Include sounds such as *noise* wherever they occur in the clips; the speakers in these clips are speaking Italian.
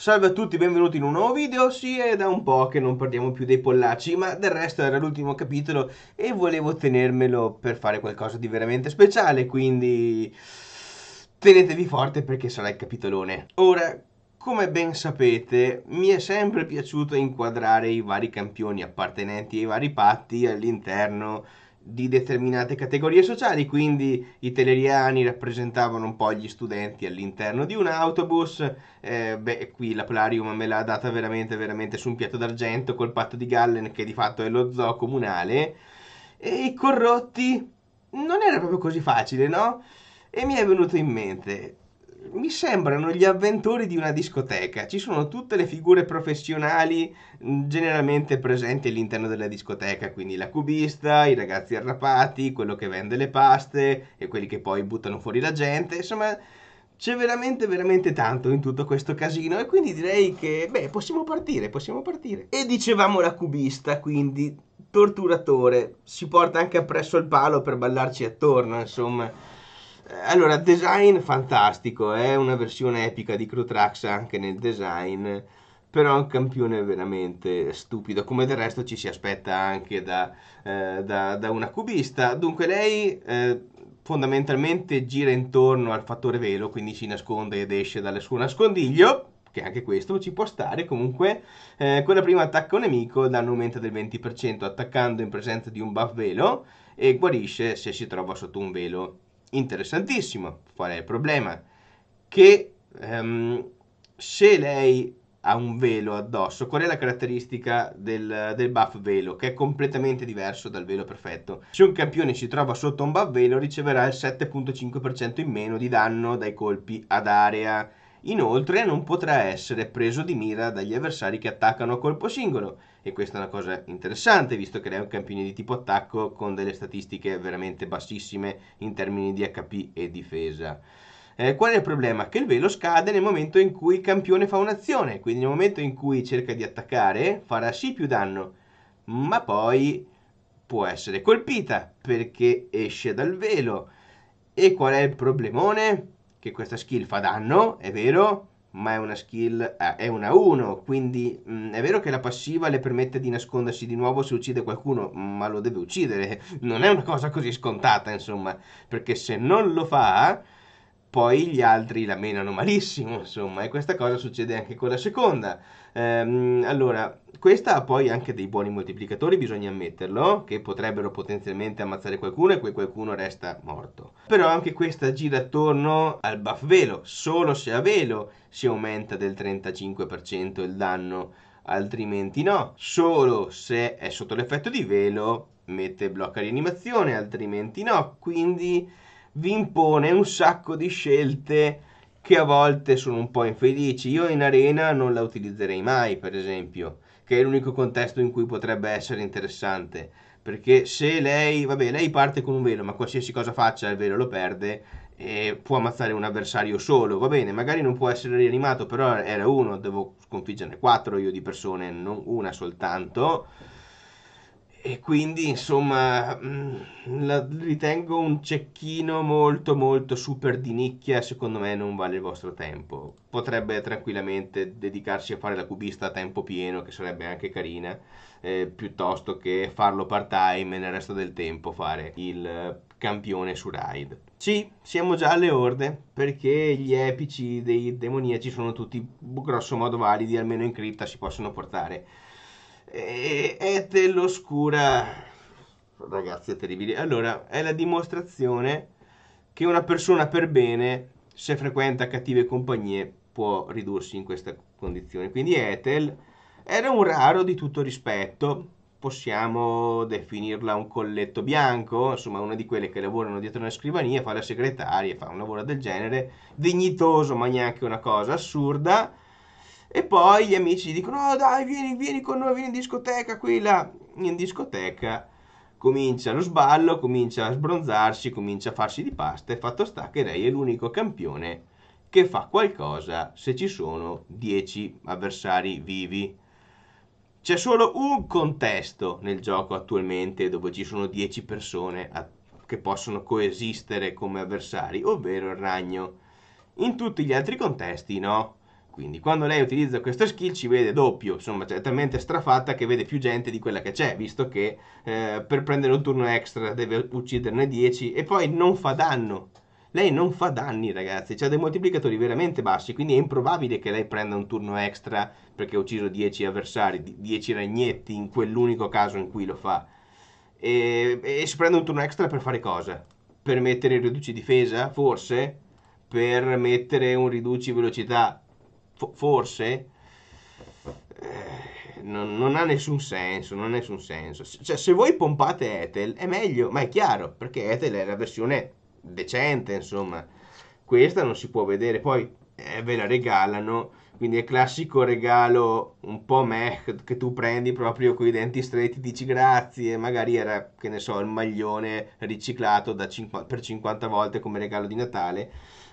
Salve a tutti, benvenuti in un nuovo video. Sì, è da un po' che non parliamo più dei pollacci, ma del resto era l'ultimo capitolo e volevo tenermelo per fare qualcosa di veramente speciale, quindi tenetevi forte perché sarà il capitolone. Ora, come ben sapete, mi è sempre piaciuto inquadrare i vari campioni appartenenti ai vari patti all'interno di determinate categorie sociali, quindi i teleriani rappresentavano un po' gli studenti all'interno di un autobus, eh, beh qui la Plarium me l'ha data veramente veramente su un piatto d'argento col patto di Gallen che di fatto è lo zoo comunale, e i corrotti non era proprio così facile, no? E mi è venuto in mente, mi sembrano gli avventori di una discoteca. Ci sono tutte le figure professionali mm, generalmente presenti all'interno della discoteca, quindi la cubista, i ragazzi arrapati, quello che vende le paste e quelli che poi buttano fuori la gente. Insomma, c'è veramente veramente tanto in tutto questo casino e quindi direi che beh, possiamo partire, possiamo partire. E dicevamo la cubista, quindi torturatore, si porta anche appresso il palo per ballarci attorno, insomma allora, design fantastico, è eh? una versione epica di Crotrax anche nel design, però è un campione veramente stupido, come del resto ci si aspetta anche da, eh, da, da una cubista. Dunque lei eh, fondamentalmente gira intorno al fattore velo, quindi si nasconde ed esce dal suo nascondiglio, che anche questo ci può stare, comunque eh, quella prima attacca un nemico, il danno aumenta del 20% attaccando in presenza di un buff velo e guarisce se si trova sotto un velo interessantissimo, qual è il problema? Che ehm, se lei ha un velo addosso, qual è la caratteristica del, del, buff velo? Che è completamente diverso dal velo perfetto. Se un campione si trova sotto un buff velo riceverà il 7.5% in meno di danno dai colpi ad area. Inoltre non potrà essere preso di mira dagli avversari che attaccano a colpo singolo e questa è una cosa interessante visto che lei è un campione di tipo attacco con delle statistiche veramente bassissime in termini di HP e difesa. Eh, qual è il problema? Che il velo scade nel momento in cui il campione fa un'azione, quindi nel momento in cui cerca di attaccare farà sì più danno, ma poi può essere colpita perché esce dal velo. E qual è il problemone? Che questa skill fa danno, è vero, ma è una skill, eh, è una 1, quindi mh, mm, è vero che la passiva le permette di nascondersi di nuovo se uccide qualcuno, ma lo deve uccidere, non è una cosa così scontata, insomma, perché se non lo fa poi gli altri la menano malissimo, insomma, e questa cosa succede anche con la seconda. Ehm, allora, questa ha poi anche dei buoni moltiplicatori, bisogna ammetterlo, che potrebbero potenzialmente ammazzare qualcuno e quel qualcuno resta morto. Però anche questa gira attorno al buff velo, solo se a velo si aumenta del 35% il danno, altrimenti no. Solo se è sotto l'effetto di velo mette blocca rianimazione, altrimenti no. Quindi vi impone un sacco di scelte che a volte sono un po' infelici. Io in arena non la utilizzerei mai, per esempio, che è l'unico contesto in cui potrebbe essere interessante. Perché se lei, vabbè, lei parte con un velo, ma qualsiasi cosa faccia il velo lo perde e può ammazzare un avversario solo, va bene, magari non può essere rianimato, però era uno, devo sconfiggerne quattro io di persone, non una soltanto e quindi insomma mm, la ritengo un cecchino molto molto super di nicchia secondo me non vale il vostro tempo potrebbe tranquillamente dedicarsi a fare la cubista a tempo pieno che sarebbe anche carina eh, piuttosto che farlo part time e nel resto del tempo fare il campione su ride sì siamo già alle orde perché gli epici dei demoniaci sono tutti grosso modo validi almeno in cripta si possono portare e, Ethel oscura. Ragazzi, è terribile. Allora, è la dimostrazione che una persona per bene, se frequenta cattive compagnie, può ridursi in questa condizione. Quindi Ethel era un raro di tutto rispetto, possiamo definirla un colletto bianco, insomma una di quelle che lavorano dietro una scrivania, fa la segretaria, fa un lavoro del genere, dignitoso ma neanche una cosa assurda, e poi gli amici dicono: oh, dai, vieni, vieni con noi, vieni in discoteca qui là. In discoteca comincia lo sballo, comincia a sbronzarsi, comincia a farsi di pasta. E fatto sta che lei è l'unico campione che fa qualcosa se ci sono 10 avversari vivi. C'è solo un contesto nel gioco attualmente dove ci sono 10 persone a, che possono coesistere come avversari, ovvero il ragno. In tutti gli altri contesti no. Quindi quando lei utilizza questo skill ci vede doppio, insomma è cioè, talmente strafatta che vede più gente di quella che c'è, visto che eh, per prendere un turno extra deve ucciderne 10 e poi non fa danno. Lei non fa danni ragazzi, ha dei moltiplicatori veramente bassi, quindi è improbabile che lei prenda un turno extra perché ha ucciso 10 avversari, 10 ragnetti in quell'unico caso in cui lo fa. E, e si prende un turno extra per fare cosa? Per mettere riduci difesa, forse? Per mettere un riduci velocità, forse eh, non, non, ha nessun senso, non ha nessun senso. Cioè, se voi pompate Ethel è meglio, ma è chiaro, perché Ethel è la versione decente, insomma. Questa non si può vedere, poi eh, ve la regalano, quindi è classico regalo un po' meh che tu prendi proprio con i denti stretti, dici grazie, magari era, che ne so, il maglione riciclato 50, per 50 volte come regalo di Natale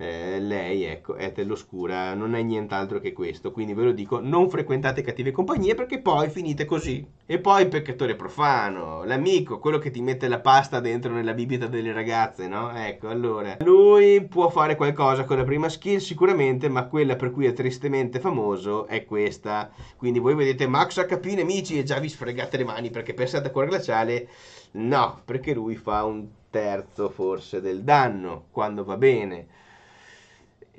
eh, lei ecco, è dell'oscura, non è nient'altro che questo. Quindi ve lo dico, non frequentate cattive compagnie perché poi finite così. E poi il peccatore profano, l'amico, quello che ti mette la pasta dentro nella bibita delle ragazze, no? Ecco, allora, lui può fare qualcosa con la prima skill sicuramente, ma quella per cui è tristemente famoso è questa. Quindi voi vedete Max HP nemici e già vi sfregate le mani perché pensate a cuore glaciale. No, perché lui fa un terzo forse del danno quando va bene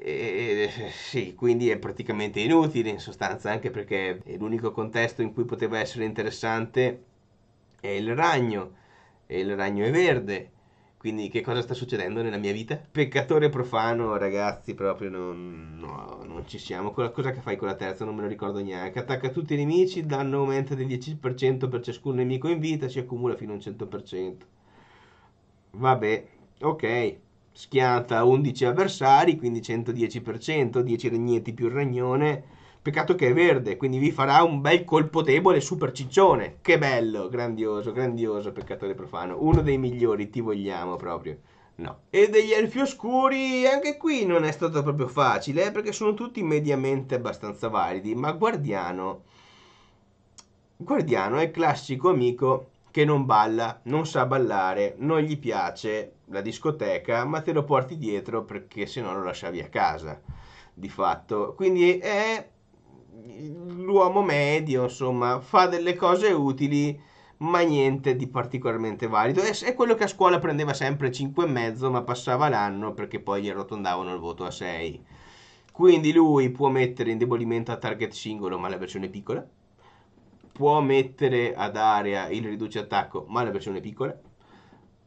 e, sì, quindi è praticamente inutile in sostanza, anche perché l'unico contesto in cui poteva essere interessante è il ragno, e il ragno è verde. Quindi che cosa sta succedendo nella mia vita? Peccatore profano, ragazzi, proprio non, no, non ci siamo. Quella cosa che fai con la terza non me lo ricordo neanche. Attacca tutti i nemici, danno aumenta del 10% per ciascun nemico in vita, si accumula fino a un 100%. Vabbè, ok schianta 11 avversari, quindi 110%, 10 regnetti più il ragnone. Peccato che è verde, quindi vi farà un bel colpo debole super ciccione. Che bello, grandioso, grandioso peccatore profano. Uno dei migliori, ti vogliamo proprio. No. E degli elfi oscuri anche qui non è stato proprio facile, eh, perché sono tutti mediamente abbastanza validi, ma Guardiano... Guardiano è il classico amico che non balla, non sa ballare, non gli piace la discoteca, ma te lo porti dietro perché se no lo lasciavi a casa, di fatto. Quindi è l'uomo medio, insomma, fa delle cose utili, ma niente di particolarmente valido. È, quello che a scuola prendeva sempre 5,5, ma passava l'anno perché poi gli arrotondavano il voto a 6. Quindi lui può mettere indebolimento a target singolo, ma la versione piccola può mettere ad area il riduce attacco, ma la versione piccola.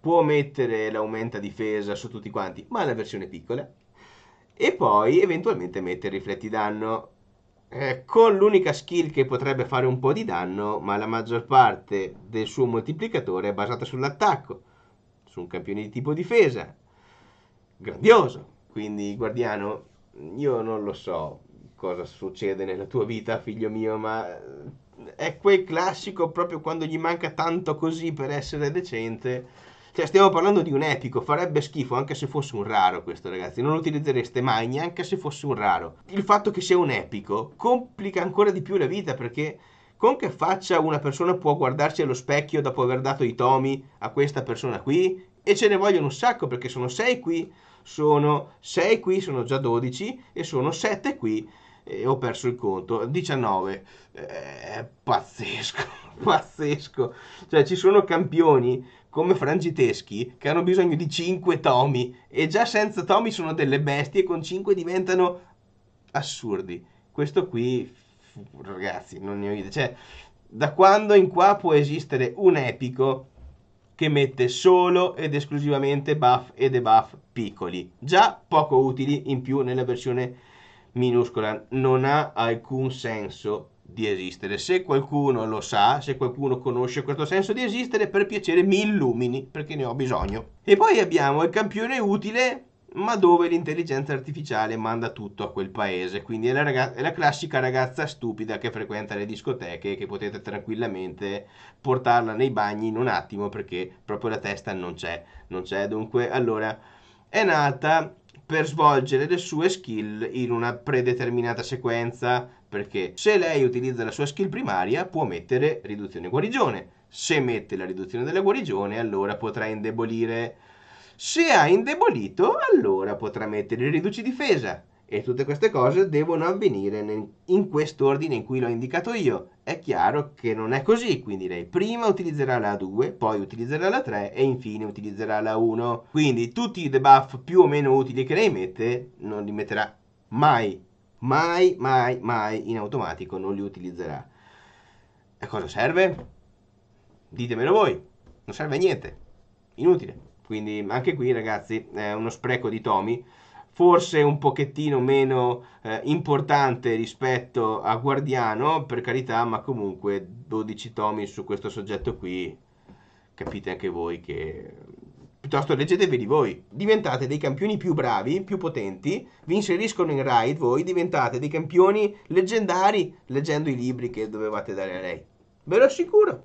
Può mettere l'aumenta difesa su tutti quanti, ma la versione piccola. E poi eventualmente mettere rifletti danno. Eh, con l'unica skill che potrebbe fare un po' di danno, ma la maggior parte del suo moltiplicatore è basata sull'attacco, su un campione di tipo difesa. Grandioso. Quindi, guardiano, io non lo so cosa succede nella tua vita, figlio mio, ma eh, è quel classico proprio quando gli manca tanto così per essere decente. Cioè, stiamo parlando di un epico, farebbe schifo anche se fosse un raro questo, ragazzi. Non lo utilizzereste mai, neanche se fosse un raro. Il fatto che sia un epico complica ancora di più la vita perché con che faccia una persona può guardarsi allo specchio dopo aver dato i tomi a questa persona qui? E ce ne vogliono un sacco perché sono 6 qui, sono 6 qui, sono già 12 e sono 7 qui e ho perso il conto. 19, eh, pazzesco, *laughs* pazzesco. Cioè ci sono campioni come Frangiteschi che hanno bisogno di 5 tomi e già senza tomi sono delle bestie con 5 diventano assurdi. Questo qui, ragazzi, non ne ho idea. Cioè, da quando in qua può esistere un epico che mette solo ed esclusivamente buff e debuff piccoli, già poco utili in più nella versione minuscola non ha alcun senso di esistere. Se qualcuno lo sa, se qualcuno conosce questo senso di esistere, per piacere mi illumini perché ne ho bisogno. E poi abbiamo il campione utile, ma dove l'intelligenza artificiale manda tutto a quel paese. Quindi è la, ragazza, è la classica ragazza stupida che frequenta le discoteche e che potete tranquillamente portarla nei bagni in un attimo perché proprio la testa non c'è. Non c'è dunque. Allora, è nata per svolgere le sue skill in una predeterminata sequenza, perché se lei utilizza la sua skill primaria può mettere riduzione e guarigione, se mette la riduzione della guarigione allora potrà indebolire, se ha indebolito allora potrà mettere riduci difesa, e tutte queste cose devono avvenire nel, in quest'ordine in cui l'ho indicato io. È chiaro che non è così, quindi lei prima utilizzerà la 2, poi utilizzerà la 3 e infine utilizzerà la 1. Quindi tutti i debuff più o meno utili che lei mette non li metterà mai, mai, mai, mai in automatico, non li utilizzerà. A cosa serve? Ditemelo voi, non serve a niente, inutile. Quindi anche qui ragazzi è uno spreco di Tomi forse un pochettino meno eh, importante rispetto a Guardiano, per carità, ma comunque 12 tomi su questo soggetto qui, capite anche voi che piuttosto leggeteveli voi, diventate dei campioni più bravi, più potenti, vi inseriscono in raid voi, diventate dei campioni leggendari leggendo i libri che dovevate dare a lei. Ve lo assicuro.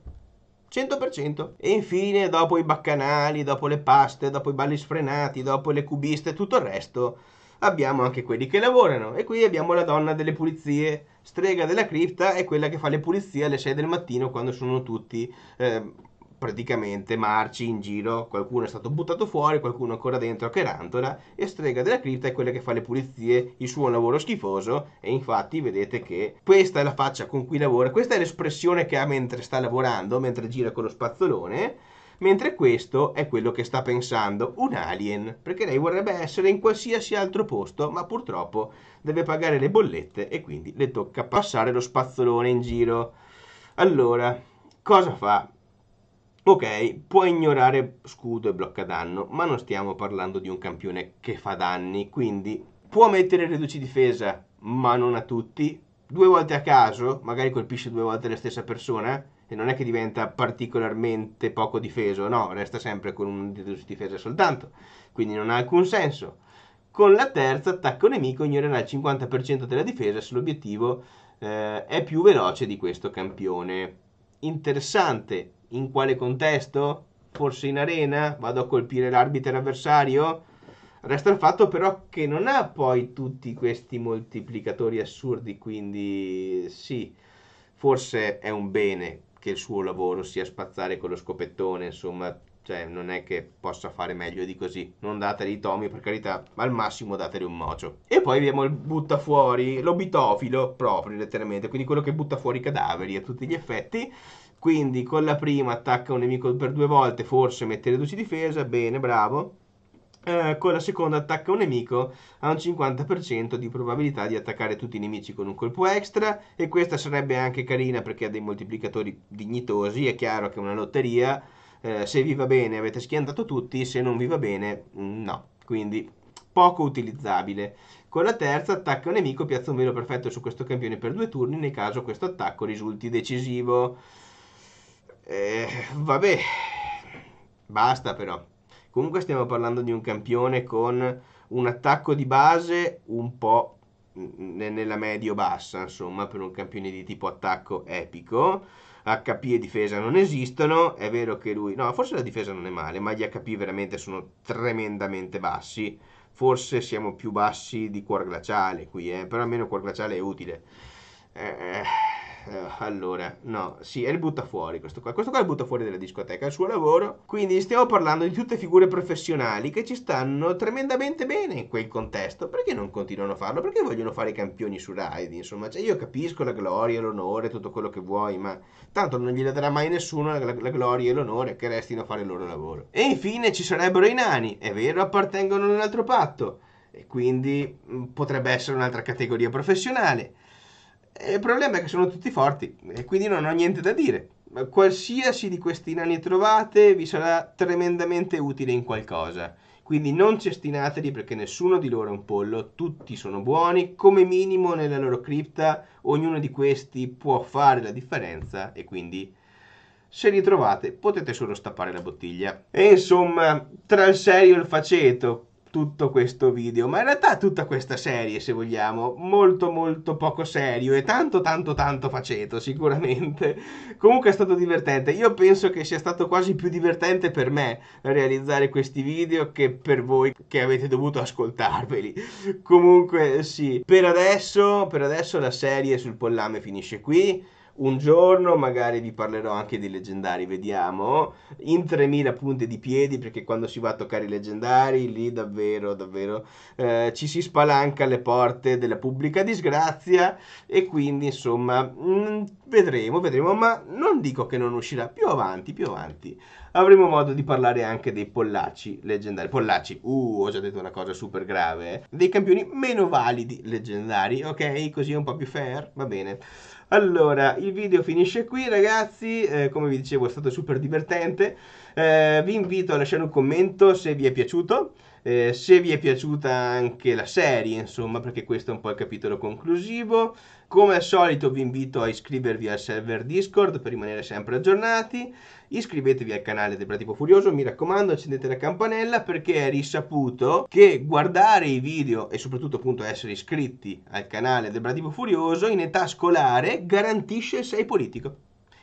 100%. E infine, dopo i baccanali, dopo le paste, dopo i balli sfrenati, dopo le cubiste e tutto il resto, abbiamo anche quelli che lavorano. E qui abbiamo la donna delle pulizie, strega della cripta, è quella che fa le pulizie alle 6 del mattino quando sono tutti eh, praticamente marci in giro, qualcuno è stato buttato fuori, qualcuno ancora dentro che rantola e strega della cripta è quella che fa le pulizie, il suo lavoro schifoso e infatti vedete che questa è la faccia con cui lavora, questa è l'espressione che ha mentre sta lavorando, mentre gira con lo spazzolone mentre questo è quello che sta pensando, un alien, perché lei vorrebbe essere in qualsiasi altro posto, ma purtroppo deve pagare le bollette e quindi le tocca passare lo spazzolone in giro. Allora, cosa fa? Ok, può ignorare scudo e blocca danno, ma non stiamo parlando di un campione che fa danni, quindi può mettere riduci difesa, ma non a tutti. Due volte a caso, magari colpisce due volte la stessa persona, e non è che diventa particolarmente poco difeso, no, resta sempre con un riduci difesa soltanto, quindi non ha alcun senso. Con la terza, attacco nemico ignorerà il 50% della difesa se l'obiettivo eh, è più veloce di questo campione. Interessante in quale contesto? Forse in arena? Vado a colpire l'arbitro avversario? Resta il fatto però che non ha poi tutti questi moltiplicatori assurdi, quindi sì, forse è un bene che il suo lavoro sia spazzare con lo scopettone, insomma, cioè non è che possa fare meglio di così. Non dateli i per carità, ma al massimo dateli un mocio. E poi abbiamo il butta fuori, l'obitofilo proprio letteralmente, quindi quello che butta fuori i cadaveri a tutti gli effetti, quindi con la prima attacca un nemico per due volte, forse mette 12 difesa, bene, bravo. Eh, con la seconda attacca un nemico ha un 50% di probabilità di attaccare tutti i nemici con un colpo extra e questa sarebbe anche carina perché ha dei moltiplicatori dignitosi, è chiaro che è una lotteria, eh, se vi va bene avete schiantato tutti, se non vi va bene mm, no, quindi poco utilizzabile. Con la terza attacca un nemico, piazza un velo perfetto su questo campione per due turni nel caso questo attacco risulti decisivo. Eh, vabbè, basta però. Comunque stiamo parlando di un campione con un attacco di base un po' nella medio-bassa, insomma, per un campione di tipo attacco epico. HP e difesa non esistono, è vero che lui... No, forse la difesa non è male, ma gli HP veramente sono tremendamente bassi. Forse siamo più bassi di Cuor Glaciale qui, eh? però almeno Cuor Glaciale è utile. Eh, eh. Eh, allora, no, sì, è il butta fuori questo qua. Questo qua è il butta fuori della discoteca, il suo lavoro. Quindi stiamo parlando di tutte figure professionali che ci stanno tremendamente bene in quel contesto. Perché non continuano a farlo? Perché vogliono fare i campioni su Raid? Insomma, cioè, io capisco la gloria, l'onore, tutto quello che vuoi, ma tanto non gliela darà mai nessuno la, la gloria e l'onore che restino a fare il loro lavoro. E infine ci sarebbero i nani, è vero, appartengono ad un altro patto. E quindi mm, potrebbe essere un'altra categoria professionale e il problema è che sono tutti forti e quindi non ho niente da dire. Qualsiasi di questi nani trovate vi sarà tremendamente utile in qualcosa. Quindi non cestinateli perché nessuno di loro è un pollo, tutti sono buoni, come minimo nella loro cripta ognuno di questi può fare la differenza e quindi se li trovate potete solo stappare la bottiglia. E insomma, tra il serio e il faceto, tutto questo video, ma in realtà tutta questa serie, se vogliamo, molto molto poco serio e tanto tanto tanto faceto, sicuramente. Comunque è stato divertente, io penso che sia stato quasi più divertente per me realizzare questi video che per voi che avete dovuto ascoltarveli. Comunque sì, per adesso, per adesso la serie sul pollame finisce qui un giorno magari vi parlerò anche dei leggendari, vediamo, in 3000 punte di piedi perché quando si va a toccare i leggendari lì davvero, davvero eh, ci si spalanca le porte della pubblica disgrazia e quindi insomma mh, mm, vedremo, vedremo, ma non dico che non uscirà, più avanti, più avanti avremo modo di parlare anche dei pollaci leggendari, pollaci, uh, ho già detto una cosa super grave, eh? dei campioni meno validi leggendari, ok? Così è un po' più fair, va bene. Allora, il video finisce qui ragazzi, eh, come vi dicevo è stato super divertente, eh, vi invito a lasciare un commento se vi è piaciuto eh, se vi è piaciuta anche la serie, insomma, perché questo è un po' il capitolo conclusivo. Come al solito vi invito a iscrivervi al server Discord per rimanere sempre aggiornati. Iscrivetevi al canale del Pratico Furioso, mi raccomando, accendete la campanella perché è risaputo che guardare i video e soprattutto appunto essere iscritti al canale del Pratico Furioso in età scolare garantisce sei politico.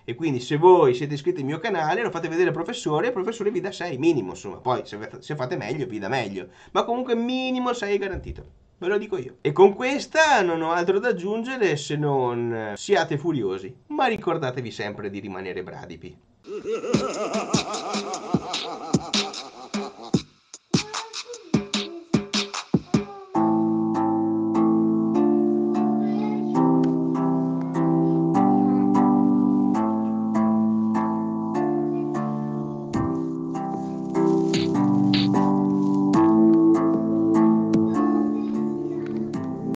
E quindi se voi siete iscritti al mio canale lo fate vedere al professore e il professore vi dà 6 minimo, insomma. Poi se, fate meglio vi dà meglio. Ma comunque minimo 6 è garantito ve lo dico io. E con questa non ho altro da aggiungere se non eh, siate furiosi, ma ricordatevi sempre di rimanere bradipi.